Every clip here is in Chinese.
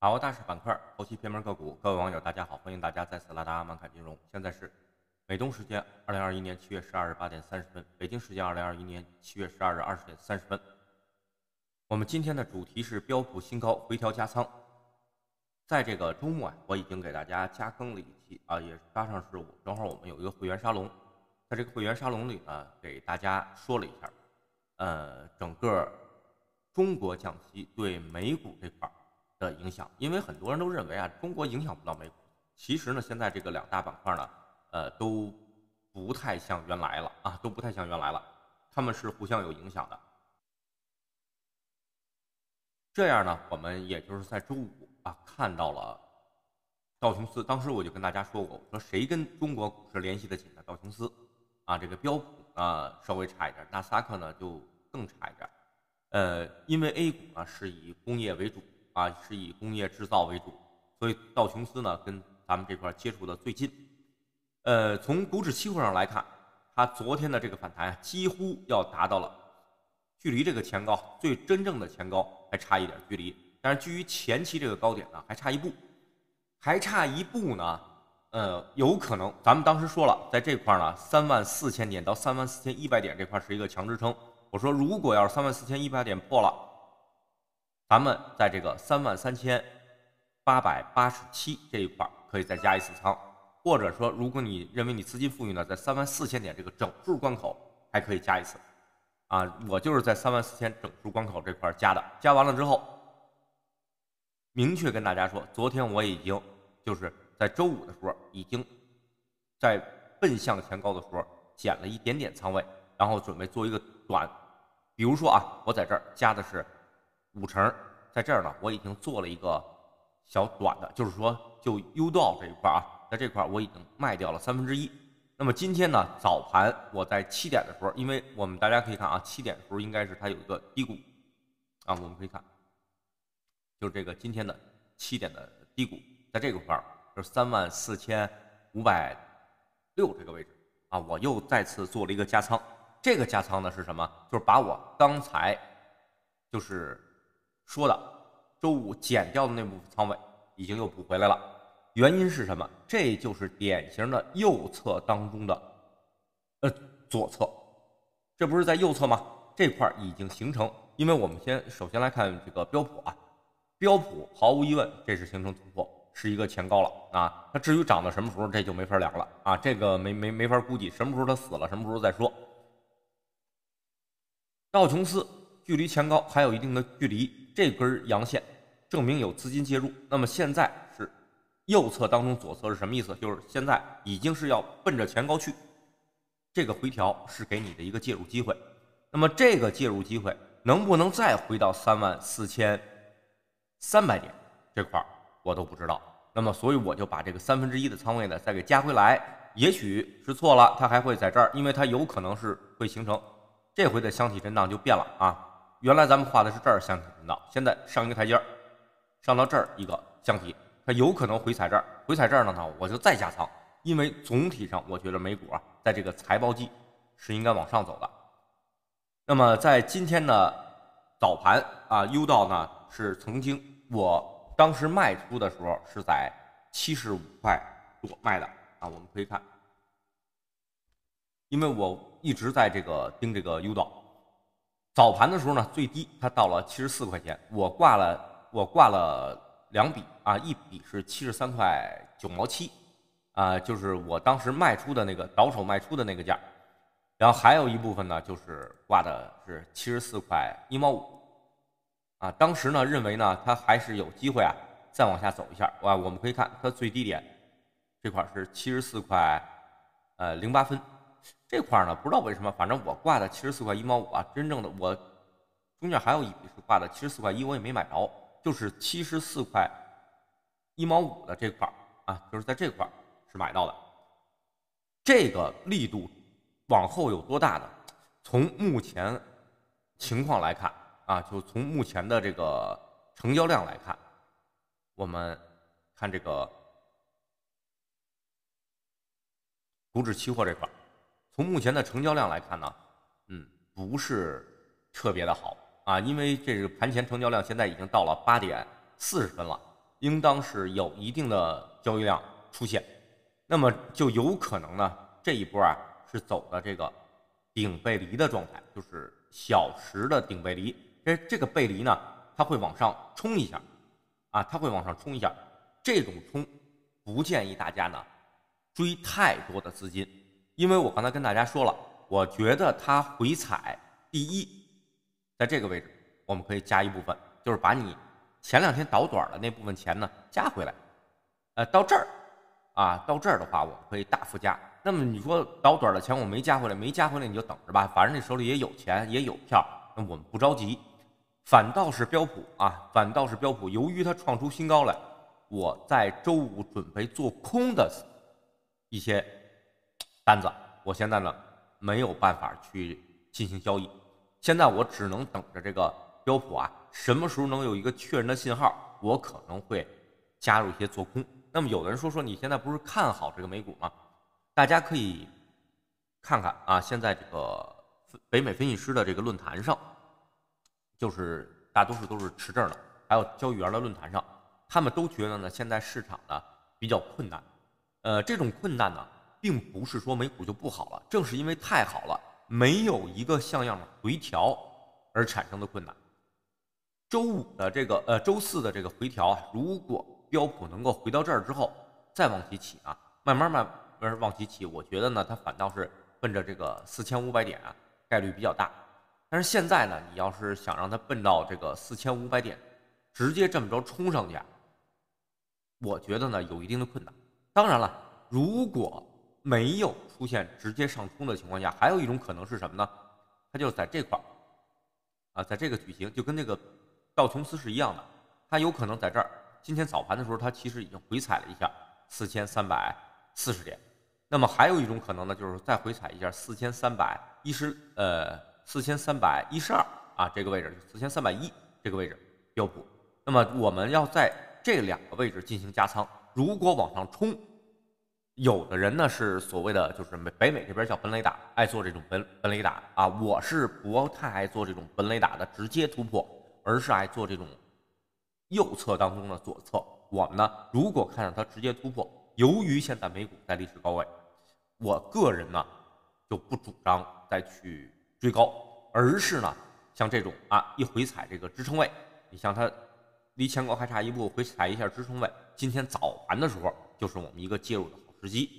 把握大势板块，后期偏门个股。各位网友，大家好，欢迎大家再次来到阿曼卡金融。现在是美东时间二零二一年七月十二日八点三十分，北京时间二零二一年七月十二日二十点三十分。我们今天的主题是标普新高回调加仓。在这个周末啊，我已经给大家加更了一期啊，也加上是正好我们有一个会员沙龙，在这个会员沙龙里呢，给大家说了一下，呃，整个中国降息对美股这块。的影响，因为很多人都认为啊，中国影响不到美股。其实呢，现在这个两大板块呢，呃，都不太像原来了啊，都不太像原来了。他们是互相有影响的。这样呢，我们也就是在周五啊，看到了道琼斯。当时我就跟大家说过，我说谁跟中国股市联系的紧呢？道琼斯啊，这个标普呢稍微差一点，纳斯克呢就更差一点。呃，因为 A 股呢是以工业为主。啊，是以工业制造为主，所以道琼斯呢跟咱们这块接触的最近。呃，从股指期货上来看，它昨天的这个反弹啊，几乎要达到了距离这个前高最真正的前高还差一点距离，但是距于前期这个高点呢，还差一步，还差一步呢。呃，有可能咱们当时说了，在这块呢，三万四千点到三万四千一百点这块是一个强支撑。我说，如果要是三万四千一百点破了。咱们在这个三万三千八百八十七这一块可以再加一次仓，或者说，如果你认为你资金富裕呢，在三万四千点这个整数关口还可以加一次。啊，我就是在三万四千整数关口这块加的，加完了之后，明确跟大家说，昨天我已经就是在周五的时候，已经在奔向前高的时候减了一点点仓位，然后准备做一个短。比如说啊，我在这儿加的是。五成在这儿呢，我已经做了一个小短的，就是说就 Udo 这一块啊，在这块我已经卖掉了三分之一。那么今天呢，早盘我在七点的时候，因为我们大家可以看啊，七点的时候应该是它有一个低谷啊，我们可以看，就是这个今天的七点的低谷，在这个块儿就是三万四千五百六这个位置啊，我又再次做了一个加仓。这个加仓呢是什么？就是把我刚才就是。说的周五减掉的那部分仓位已经又补回来了，原因是什么？这就是典型的右侧当中的呃左侧，这不是在右侧吗？这块已经形成，因为我们先首先来看这个标普啊，标普毫无疑问这是形成突破，是一个前高了啊。它至于涨到什么时候，这就没法量了啊，这个没没没法估计什么时候它死了，什么时候再说。道琼斯距离前高还有一定的距离。这根儿阳线证明有资金介入，那么现在是右侧当中左侧是什么意思？就是现在已经是要奔着前高去，这个回调是给你的一个介入机会。那么这个介入机会能不能再回到三万四千三百点这块儿，我都不知道。那么所以我就把这个三分之一的仓位呢再给加回来，也许是错了，它还会在这儿，因为它有可能是会形成这回的箱体震荡就变了啊。原来咱们画的是这儿箱体频道，现在上一个台阶儿，上到这儿一个箱体，它有可能回踩这儿，回踩这儿了呢，我就再加仓，因为总体上我觉得美股啊在这个财报季是应该往上走的。那么在今天的早盘啊，优道呢是曾经我当时卖出的时候是在七十五块多卖的啊，我们可以看，因为我一直在这个盯这个优道。早盘的时候呢，最低它到了七十四块钱，我挂了，我挂了两笔啊，一笔是七十三块九毛七啊，就是我当时卖出的那个倒手卖出的那个价，然后还有一部分呢，就是挂的是七十四块一毛五啊，当时呢认为呢它还是有机会啊，再往下走一下哇，我们可以看它最低点这块是七十四块呃零八分。这块儿呢，不知道为什么，反正我挂的七十四块一毛五啊，真正的我中间还有一笔是挂的七十四块一，我也没买着，就是七十四块一毛五的这块儿啊，就是在这块儿是买到的。这个力度往后有多大呢？从目前情况来看啊，就从目前的这个成交量来看，我们看这个股指期货这块儿。从目前的成交量来看呢，嗯，不是特别的好啊，因为这个盘前成交量现在已经到了八点四十分了，应当是有一定的交易量出现，那么就有可能呢，这一波啊是走的这个顶背离的状态，就是小时的顶背离，这这个背离呢，它会往上冲一下啊，它会往上冲一下，这种冲不建议大家呢追太多的资金。因为我刚才跟大家说了，我觉得它回踩第一，在这个位置我们可以加一部分，就是把你前两天倒短的那部分钱呢加回来。呃，到这儿啊，到这儿的话我们可以大幅加。那么你说倒短的钱我没加回来，没加回来你就等着吧，反正你手里也有钱也有票，那我们不着急。反倒是标普啊，反倒是标普，由于它创出新高来，我在周五准备做空的一些。单子，我现在呢没有办法去进行交易，现在我只能等着这个标普啊，什么时候能有一个确认的信号，我可能会加入一些做空。那么有的人说说你现在不是看好这个美股吗？大家可以看看啊，现在这个北美分析师的这个论坛上，就是大多数都是持证的，还有交易员的论坛上，他们都觉得呢，现在市场呢比较困难，呃，这种困难呢。并不是说美股就不好了，正是因为太好了，没有一个像样的回调而产生的困难。周五的这个呃，周四的这个回调啊，如果标普能够回到这儿之后再往起起啊，慢慢慢慢往起起，我觉得呢，它反倒是奔着这个四千五百点啊概率比较大。但是现在呢，你要是想让它奔到这个四千五百点，直接这么着冲上去，我觉得呢有一定的困难。当然了，如果没有出现直接上冲的情况下，还有一种可能是什么呢？它就在这块儿啊，在这个矩形，就跟那个道琼斯是一样的，它有可能在这儿。今天早盘的时候，它其实已经回踩了一下四千三百四十点，那么还有一种可能呢，就是再回踩一下四千三百一十，呃，四千三百一十二啊，这个位置，四千三百一这个位置要补。那么我们要在这两个位置进行加仓，如果往上冲。有的人呢是所谓的，就是美北美这边叫本垒打，爱做这种本本垒打啊。我是不太爱做这种本垒打的直接突破，而是爱做这种右侧当中的左侧。我们呢，如果看到它直接突破，由于现在美股在历史高位，我个人呢就不主张再去追高，而是呢像这种啊一回踩这个支撑位，你像它离前高还差一步，回踩一下支撑位。今天早盘的时候就是我们一个介入的。时机，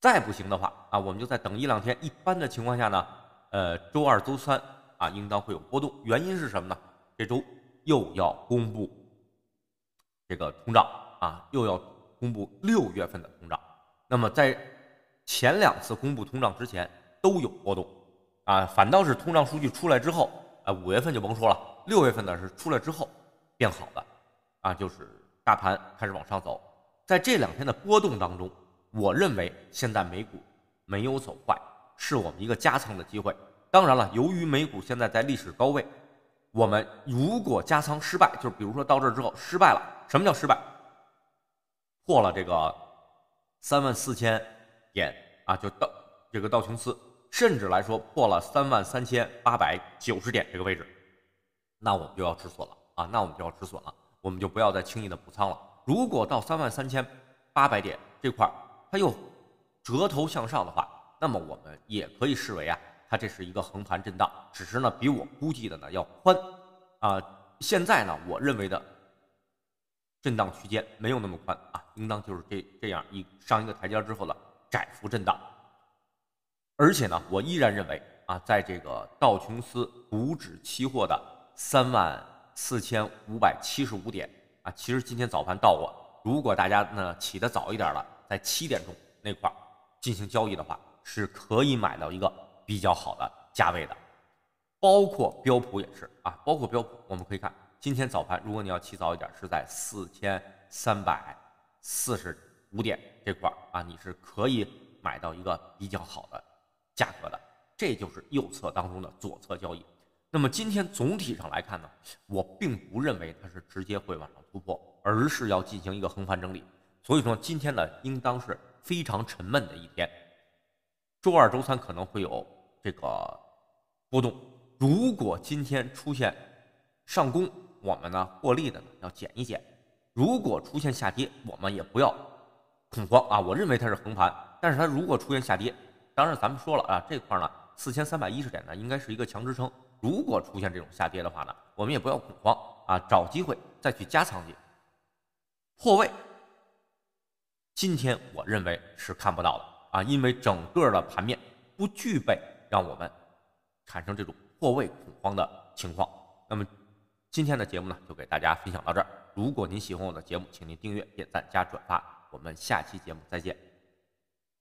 再不行的话啊，我们就再等一两天。一般的情况下呢，呃，周二、周三啊，应当会有波动。原因是什么呢？这周又要公布这个通胀啊，又要公布六月份的通胀。那么在前两次公布通胀之前都有波动啊，反倒是通胀数据出来之后啊，五月份就甭说了，六月份呢是出来之后变好的啊，就是大盘开始往上走。在这两天的波动当中，我认为现在美股没有走坏，是我们一个加仓的机会。当然了，由于美股现在在历史高位，我们如果加仓失败，就是比如说到这之后失败了，什么叫失败？破了这个三万四千点啊，就到这个道琼斯，甚至来说破了三万三千八百九十点这个位置，那我们就要止损了啊，那我们就要止损了，我们就不要再轻易的补仓了。如果到三万三千八百点这块儿，它又折头向上的话，那么我们也可以视为啊，它这是一个横盘震荡，只是呢比我估计的呢要宽啊。现在呢我认为的震荡区间没有那么宽啊，应当就是这这样一上一个台阶之后的窄幅震荡，而且呢我依然认为啊，在这个道琼斯股指期货的三万四千五百七十五点。啊，其实今天早盘到我，如果大家呢起得早一点了，在七点钟那块儿进行交易的话，是可以买到一个比较好的价位的。包括标普也是啊，包括标普，我们可以看今天早盘，如果你要起早一点，是在四千三百四十五点这块儿啊，你是可以买到一个比较好的价格的。这就是右侧当中的左侧交易。那么今天总体上来看呢，我并不认为它是直接会往上突破，而是要进行一个横盘整理。所以说今天呢，应当是非常沉闷的一天。周二、周三可能会有这个波动。如果今天出现上攻，我们呢获利的呢要减一减；如果出现下跌，我们也不要恐慌啊。我认为它是横盘，但是它如果出现下跌，当然咱们说了啊，这块呢四千三百一十点呢应该是一个强支撑。如果出现这种下跌的话呢，我们也不要恐慌啊，找机会再去加仓进，破位，今天我认为是看不到的啊，因为整个的盘面不具备让我们产生这种破位恐慌的情况。那么今天的节目呢，就给大家分享到这儿。如果您喜欢我的节目，请您订阅、点赞、加转发。我们下期节目再见。